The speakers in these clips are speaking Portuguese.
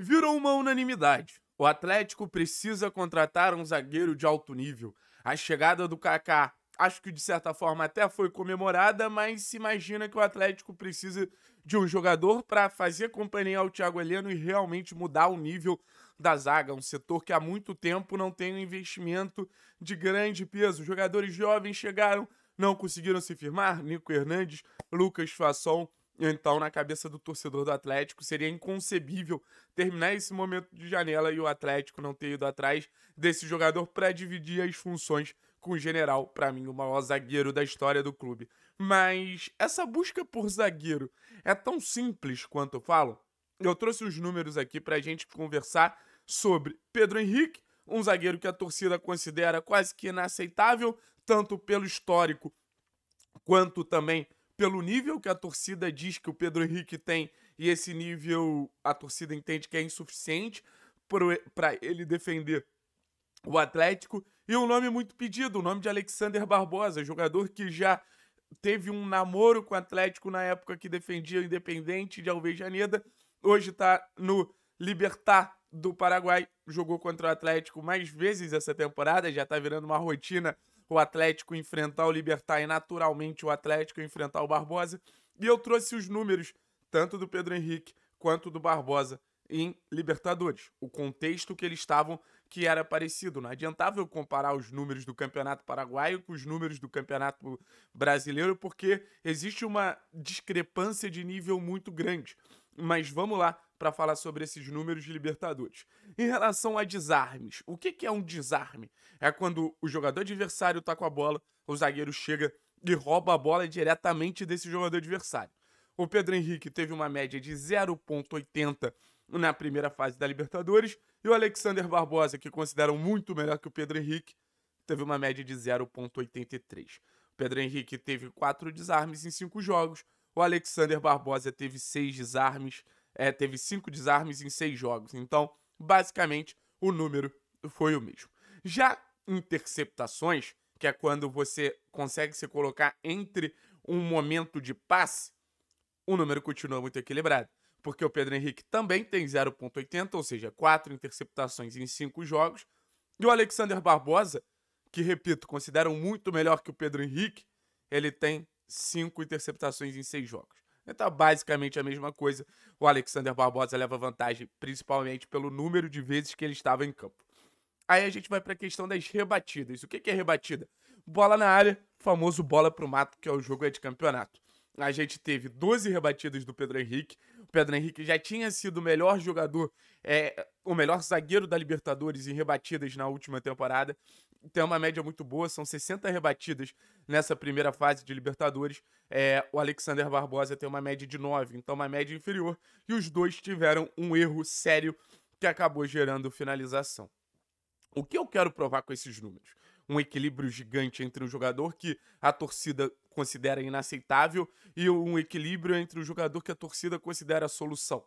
virou uma unanimidade. O Atlético precisa contratar um zagueiro de alto nível. A chegada do Kaká, acho que de certa forma até foi comemorada, mas se imagina que o Atlético precisa de um jogador para fazer companhia ao Thiago Heleno e realmente mudar o nível da zaga, um setor que há muito tempo não tem um investimento de grande peso. Jogadores jovens chegaram, não conseguiram se firmar, Nico Hernandes, Lucas Fasson, então, na cabeça do torcedor do Atlético, seria inconcebível terminar esse momento de janela e o Atlético não ter ido atrás desse jogador para dividir as funções com o general, para mim, o maior zagueiro da história do clube. Mas essa busca por zagueiro é tão simples quanto eu falo? Eu trouxe os números aqui para a gente conversar sobre Pedro Henrique, um zagueiro que a torcida considera quase que inaceitável, tanto pelo histórico quanto também pelo nível que a torcida diz que o Pedro Henrique tem e esse nível a torcida entende que é insuficiente para ele defender o Atlético. E um nome muito pedido, o nome de Alexander Barbosa, jogador que já teve um namoro com o Atlético na época que defendia o Independente de Alvejaneda, hoje está no Libertar do Paraguai, jogou contra o Atlético mais vezes essa temporada, já está virando uma rotina o Atlético enfrentar o Libertar e naturalmente o Atlético enfrentar o Barbosa. E eu trouxe os números tanto do Pedro Henrique quanto do Barbosa em Libertadores. O contexto que eles estavam que era parecido. Não adiantava eu comparar os números do Campeonato Paraguaio com os números do Campeonato Brasileiro, porque existe uma discrepância de nível muito grande. Mas vamos lá para falar sobre esses números de Libertadores. Em relação a desarmes, o que, que é um desarme? É quando o jogador adversário tá com a bola, o zagueiro chega e rouba a bola diretamente desse jogador adversário. O Pedro Henrique teve uma média de 0,80 na primeira fase da Libertadores e o Alexander Barbosa, que consideram muito melhor que o Pedro Henrique, teve uma média de 0,83. O Pedro Henrique teve 4 desarmes em 5 jogos, o Alexander Barbosa teve 6 desarmes é, teve cinco desarmes em seis jogos. Então, basicamente, o número foi o mesmo. Já interceptações, que é quando você consegue se colocar entre um momento de passe, o número continua muito equilibrado. Porque o Pedro Henrique também tem 0,80, ou seja, quatro interceptações em cinco jogos. E o Alexander Barbosa, que, repito, consideram muito melhor que o Pedro Henrique, ele tem cinco interceptações em seis jogos. É, tá basicamente a mesma coisa. O Alexander Barbosa leva vantagem, principalmente pelo número de vezes que ele estava em campo. Aí a gente vai para a questão das rebatidas. O que, que é rebatida? Bola na área, famoso bola pro mato, que é o jogo é de campeonato. A gente teve 12 rebatidas do Pedro Henrique. O Pedro Henrique já tinha sido o melhor jogador, é, o melhor zagueiro da Libertadores em rebatidas na última temporada tem uma média muito boa, são 60 rebatidas nessa primeira fase de Libertadores. É, o Alexander Barbosa tem uma média de 9, então uma média inferior, e os dois tiveram um erro sério que acabou gerando finalização. O que eu quero provar com esses números? Um equilíbrio gigante entre um jogador que a torcida considera inaceitável e um equilíbrio entre o jogador que a torcida considera a solução.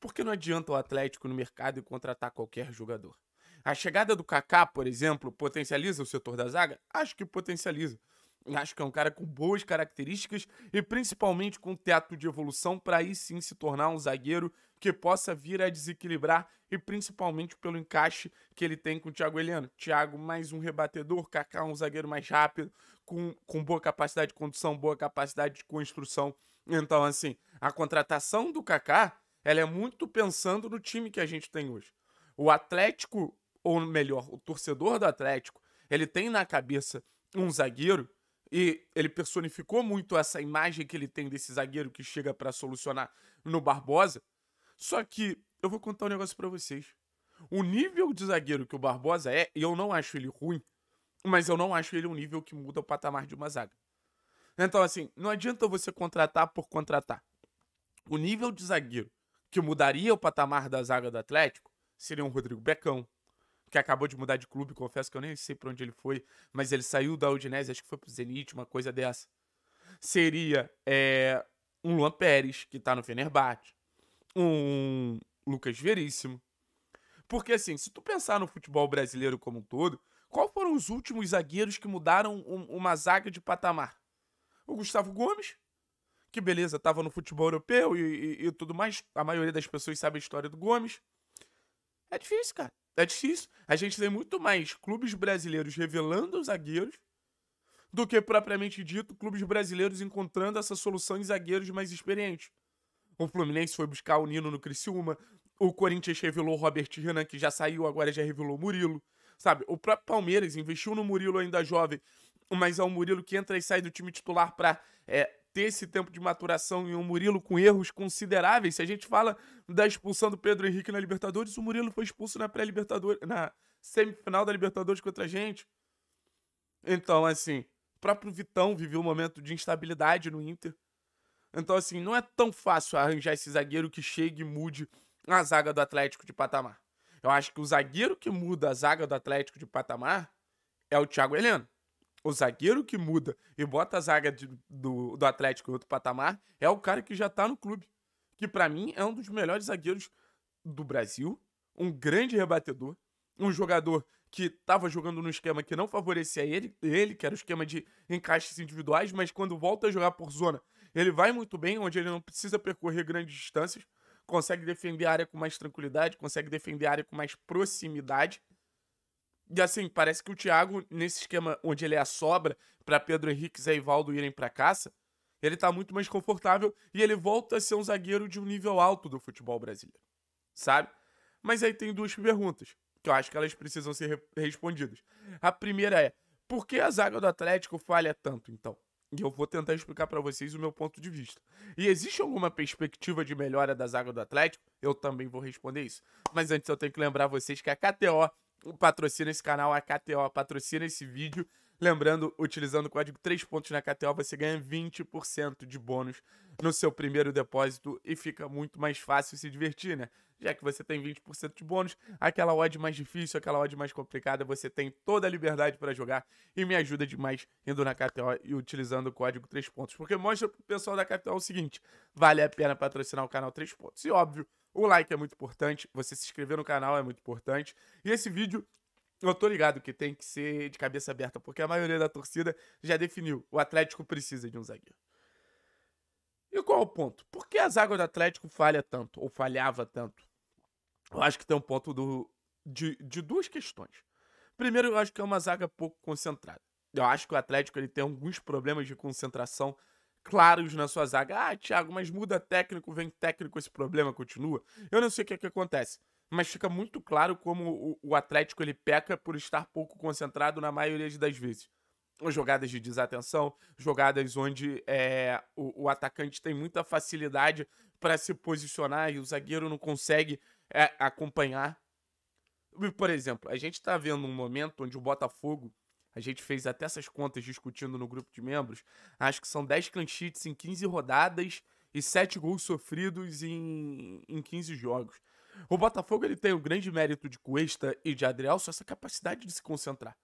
Porque não adianta o Atlético no mercado e contratar qualquer jogador. A chegada do Kaká, por exemplo, potencializa o setor da zaga? Acho que potencializa. Acho que é um cara com boas características e principalmente com teto de evolução para aí sim se tornar um zagueiro que possa vir a desequilibrar e principalmente pelo encaixe que ele tem com o Thiago Heleno. Thiago mais um rebatedor, Kaká um zagueiro mais rápido, com, com boa capacidade de condução, boa capacidade de construção. Então assim, a contratação do Kaká, ela é muito pensando no time que a gente tem hoje. O Atlético ou melhor, o torcedor do Atlético, ele tem na cabeça um zagueiro e ele personificou muito essa imagem que ele tem desse zagueiro que chega para solucionar no Barbosa. Só que eu vou contar um negócio para vocês. O nível de zagueiro que o Barbosa é, e eu não acho ele ruim, mas eu não acho ele um nível que muda o patamar de uma zaga. Então, assim, não adianta você contratar por contratar. O nível de zagueiro que mudaria o patamar da zaga do Atlético seria um Rodrigo Becão, que acabou de mudar de clube, confesso que eu nem sei para onde ele foi, mas ele saiu da Udinese, acho que foi pro Zenit, uma coisa dessa. Seria é, um Luan Pérez, que tá no Fenerbahçe, um Lucas Veríssimo. Porque assim, se tu pensar no futebol brasileiro como um todo, qual foram os últimos zagueiros que mudaram um, uma zaga de patamar? O Gustavo Gomes, que beleza, tava no futebol europeu e, e, e tudo mais. A maioria das pessoas sabe a história do Gomes. É difícil, cara. É difícil. A gente tem muito mais clubes brasileiros revelando zagueiros do que propriamente dito clubes brasileiros encontrando essa solução em zagueiros mais experientes. O Fluminense foi buscar o Nino no Criciúma, o Corinthians revelou o Robert Renan, que já saiu, agora já revelou o Murilo. Sabe, o próprio Palmeiras investiu no Murilo ainda jovem, mas é um Murilo que entra e sai do time titular para é, ter esse tempo de maturação e um Murilo com erros consideráveis. Se a gente fala da expulsão do Pedro Henrique na Libertadores, o Murilo foi expulso na pré-Libertadores, na semifinal da Libertadores contra a gente. Então, assim, o próprio Vitão viveu um momento de instabilidade no Inter. Então, assim, não é tão fácil arranjar esse zagueiro que chegue e mude a zaga do Atlético de patamar. Eu acho que o zagueiro que muda a zaga do Atlético de patamar é o Thiago Heleno o zagueiro que muda e bota a zaga de, do, do Atlético em outro patamar é o cara que já tá no clube. Que para mim é um dos melhores zagueiros do Brasil, um grande rebatedor, um jogador que estava jogando num esquema que não favorecia ele, ele, que era o esquema de encaixes individuais, mas quando volta a jogar por zona, ele vai muito bem, onde ele não precisa percorrer grandes distâncias, consegue defender a área com mais tranquilidade, consegue defender a área com mais proximidade. E assim, parece que o Thiago, nesse esquema onde ele é a sobra para Pedro Henrique e Zé Ivaldo irem para caça, ele tá muito mais confortável e ele volta a ser um zagueiro de um nível alto do futebol brasileiro, sabe? Mas aí tem duas perguntas que eu acho que elas precisam ser re respondidas. A primeira é: por que a zaga do Atlético falha tanto então? E eu vou tentar explicar para vocês o meu ponto de vista. E existe alguma perspectiva de melhora da zaga do Atlético? Eu também vou responder isso. Mas antes eu tenho que lembrar vocês que a KTO patrocina esse canal, a KTO patrocina esse vídeo. Lembrando, utilizando o código 3 pontos na KTO, você ganha 20% de bônus no seu primeiro depósito e fica muito mais fácil se divertir, né? Já que você tem 20% de bônus, aquela odd mais difícil, aquela odd mais complicada, você tem toda a liberdade para jogar e me ajuda demais indo na KTO e utilizando o código 3 pontos, porque mostra pro pessoal da KTO o seguinte, vale a pena patrocinar o canal 3 pontos. E óbvio, o like é muito importante, você se inscrever no canal é muito importante. E esse vídeo, eu tô ligado que tem que ser de cabeça aberta, porque a maioria da torcida já definiu. O Atlético precisa de um zagueiro. E qual é o ponto? Por que a zaga do Atlético falha tanto, ou falhava tanto? Eu acho que tem um ponto do, de, de duas questões. Primeiro, eu acho que é uma zaga pouco concentrada. Eu acho que o Atlético ele tem alguns problemas de concentração claros na sua zaga. Ah, Thiago, mas muda técnico, vem técnico, esse problema continua. Eu não sei o que, é que acontece. Mas fica muito claro como o, Atlético ele peca por estar pouco concentrado na maioria das vezes. Jogadas de desatenção, jogadas onde é, o, o atacante tem muita facilidade para se posicionar e o zagueiro não consegue é, acompanhar. Por exemplo, a gente está vendo um momento onde o Botafogo a gente fez até essas contas discutindo no grupo de membros. Acho que são 10 clean sheets em 15 rodadas e 7 gols sofridos em, em 15 jogos. O Botafogo ele tem o grande mérito de Cuesta e de Adriel, só essa capacidade de se concentrar.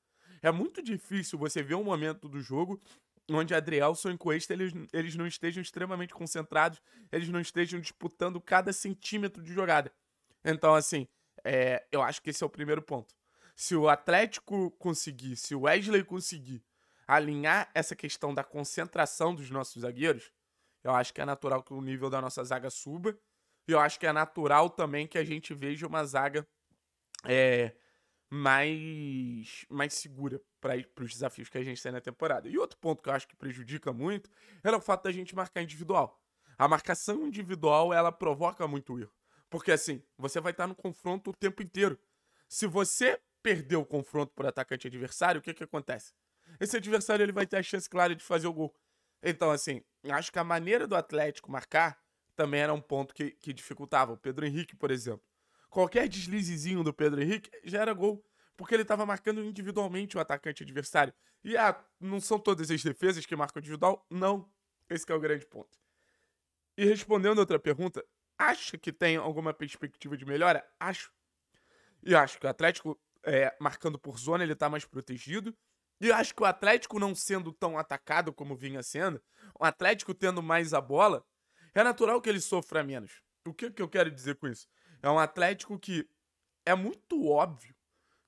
É muito difícil você ver um momento do jogo onde Adrielson e Cuesta eles, eles não estejam extremamente concentrados, eles não estejam disputando cada centímetro de jogada. Então, assim, é, eu acho que esse é o primeiro ponto se o Atlético conseguir, se o Wesley conseguir alinhar essa questão da concentração dos nossos zagueiros, eu acho que é natural que o nível da nossa zaga suba. E eu acho que é natural também que a gente veja uma zaga é, mais, mais segura para os desafios que a gente tem na temporada. E outro ponto que eu acho que prejudica muito era é o fato da gente marcar individual. A marcação individual ela provoca muito erro. Porque assim, você vai estar no confronto o tempo inteiro. Se você perdeu o confronto por atacante adversário, o que que acontece? Esse adversário ele vai ter a chance clara de fazer o gol. Então, assim, acho que a maneira do Atlético marcar também era um ponto que, que dificultava. O Pedro Henrique, por exemplo. Qualquer deslizezinho do Pedro Henrique já era gol, porque ele estava marcando individualmente o atacante adversário. E ah, não são todas as defesas que marcam individual? Não. Esse é o grande ponto. E respondendo outra pergunta, acha que tem alguma perspectiva de melhora? Acho. E acho que o Atlético é, marcando por zona, ele tá mais protegido. E acho que o Atlético não sendo tão atacado como vinha sendo, o Atlético tendo mais a bola, é natural que ele sofra menos. O que, que eu quero dizer com isso? É um Atlético que é muito óbvio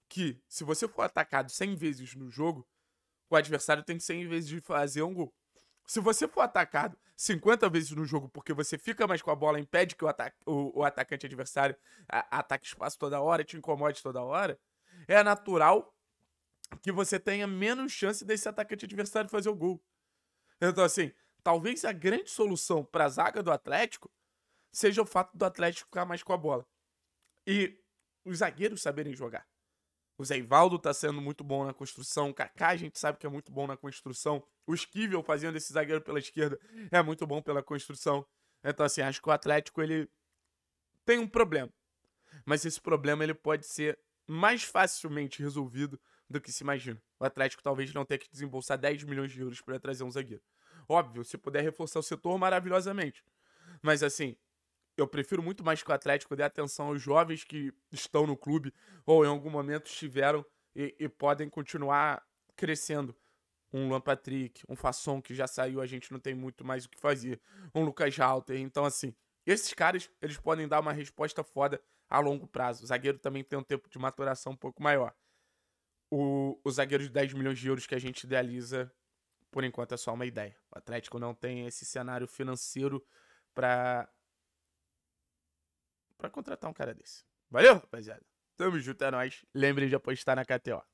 que se você for atacado 100 vezes no jogo, o adversário tem 100 vezes de fazer um gol. Se você for atacado 50 vezes no jogo porque você fica mais com a bola, impede que o, o, o atacante adversário ataque espaço toda hora, te incomode toda hora, é natural que você tenha menos chance desse atacante adversário fazer o gol. Então, assim, talvez a grande solução para a zaga do Atlético seja o fato do Atlético ficar mais com a bola. E os zagueiros saberem jogar. O Zé Ivaldo tá sendo muito bom na construção. O Kaká a gente sabe que é muito bom na construção. O Esquivel fazendo esse zagueiro pela esquerda é muito bom pela construção. Então, assim, acho que o Atlético ele tem um problema. Mas esse problema ele pode ser mais facilmente resolvido do que se imagina. O Atlético talvez não tenha que desembolsar 10 milhões de euros para trazer um zagueiro. Óbvio, se puder reforçar o setor maravilhosamente. Mas assim, eu prefiro muito mais que o Atlético dê atenção aos jovens que estão no clube ou em algum momento estiveram e, e podem continuar crescendo. Um Luan Patrick, um Fasson que já saiu, a gente não tem muito mais o que fazer. Um Lucas Halter. Então, assim, esses caras, eles podem dar uma resposta foda a longo prazo. O zagueiro também tem um tempo de maturação um pouco maior. O, o zagueiro de 10 milhões de euros que a gente idealiza, por enquanto, é só uma ideia. O Atlético não tem esse cenário financeiro para para contratar um cara desse. Valeu, rapaziada. Tamo junto, é nóis. Lembrem de apostar na KTO.